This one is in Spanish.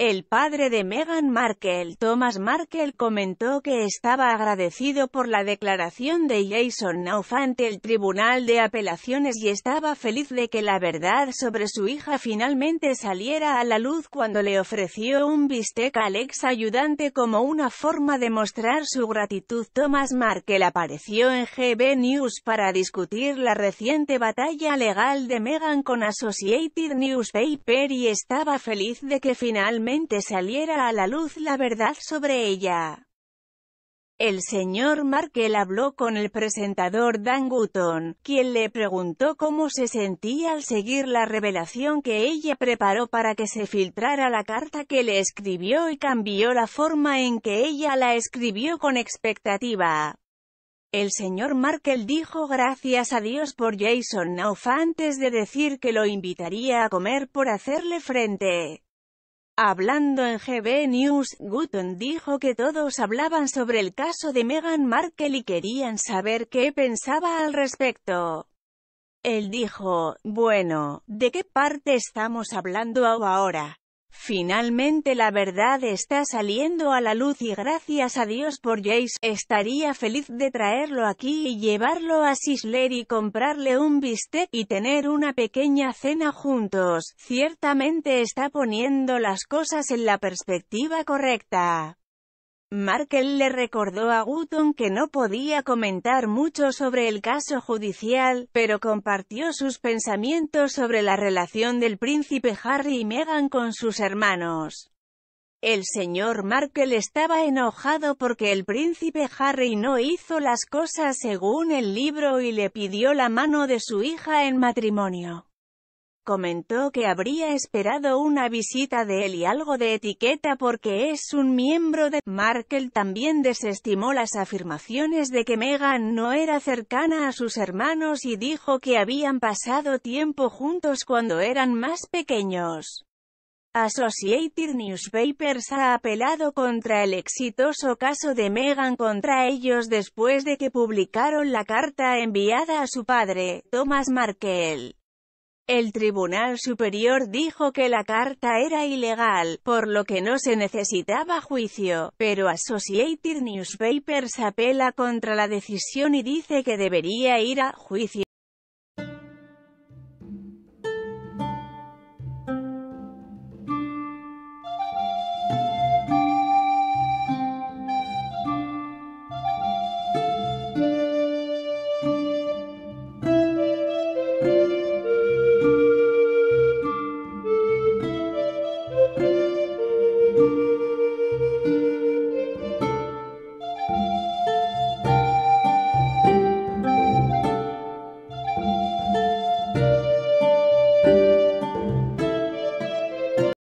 El padre de Meghan Markle, Thomas Markle, comentó que estaba agradecido por la declaración de Jason Nauf ante el Tribunal de Apelaciones y estaba feliz de que la verdad sobre su hija finalmente saliera a la luz cuando le ofreció un bistec al ex ayudante como una forma de mostrar su gratitud. Thomas Markle apareció en GB News para discutir la reciente batalla legal de Meghan con Associated Newspaper y estaba feliz de que finalmente saliera a la luz la verdad sobre ella. El señor Markel habló con el presentador Dan Gutton, quien le preguntó cómo se sentía al seguir la revelación que ella preparó para que se filtrara la carta que le escribió y cambió la forma en que ella la escribió con expectativa. El señor Markel dijo gracias a Dios por Jason Nauf antes de decir que lo invitaría a comer por hacerle frente. Hablando en GB News, Gutton dijo que todos hablaban sobre el caso de Meghan Markle y querían saber qué pensaba al respecto. Él dijo, bueno, ¿de qué parte estamos hablando ahora? Finalmente la verdad está saliendo a la luz y gracias a Dios por Jace, estaría feliz de traerlo aquí y llevarlo a Sisler y comprarle un bistec y tener una pequeña cena juntos, ciertamente está poniendo las cosas en la perspectiva correcta. Markel le recordó a Guton que no podía comentar mucho sobre el caso judicial, pero compartió sus pensamientos sobre la relación del príncipe Harry y Meghan con sus hermanos. El señor Markel estaba enojado porque el príncipe Harry no hizo las cosas según el libro y le pidió la mano de su hija en matrimonio comentó que habría esperado una visita de él y algo de etiqueta porque es un miembro de... Markel también desestimó las afirmaciones de que Meghan no era cercana a sus hermanos y dijo que habían pasado tiempo juntos cuando eran más pequeños. Associated Newspapers ha apelado contra el exitoso caso de Meghan contra ellos después de que publicaron la carta enviada a su padre, Thomas Markel. El Tribunal Superior dijo que la carta era ilegal, por lo que no se necesitaba juicio, pero Associated Newspapers apela contra la decisión y dice que debería ir a juicio.